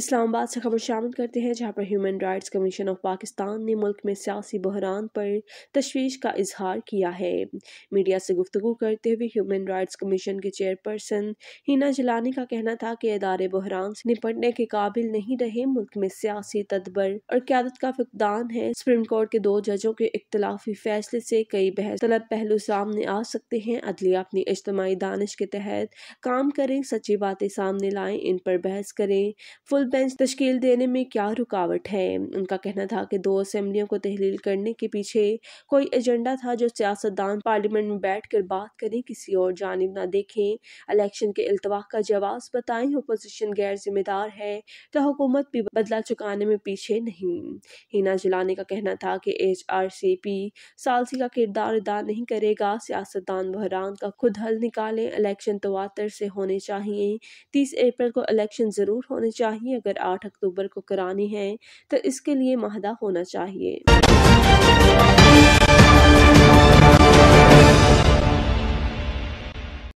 इस्लामाबाद से खबर शामिल करते हैं जहाँ पर human rights commission of Pakistan ने मुल्क में सियासी बहरान पर तशवीश का इजहार किया है मीडिया से गुफ्तु करते हुए ह्यूमन राइट्स कमीशन के चेयरपर्सन हिना जलानी का कहना था कि इदारे बहरान से निपटने के काबिल नहीं रहे मुल्क में सियासी तदबर और क्यादत का फकदान है सुप्रीम कोर्ट के दो जजों के इख्तलाफी फैसले से कई बहस तलब पहलू सामने आ सकते हैं अदलिया अपनी इज्तमी दानिश के तहत काम करें सच्ची बातें सामने लाएं इन पर बहस करें फुल बेंच तश्कील देने में क्या रुकावट है उनका कहना था कि दो असम्बलियों को तहलील करने के पीछे कोई एजेंडा था जो सियासतदान पार्लियामेंट में बैठ कर बात करें किसी और जानब ना देखें इलेक्शन के अल्तवा का जवाब बताएं अपोजिशन गैर जिम्मेदार है तो हुकूमत भी बदला चुकाने में पीछे नहीं हिना जलाने का कहना था कि एच आर सी पी सालसी का किरदार अदा नहीं करेगा सियासतदान बहरान का खुद हल निकालें इलेक्शन तवातर से होने चाहिए तीस अप्रैल को इलेक्शन ज़रूर होने चाहिए अगर 8 अक्टूबर को करानी है तो इसके लिए माहदा होना चाहिए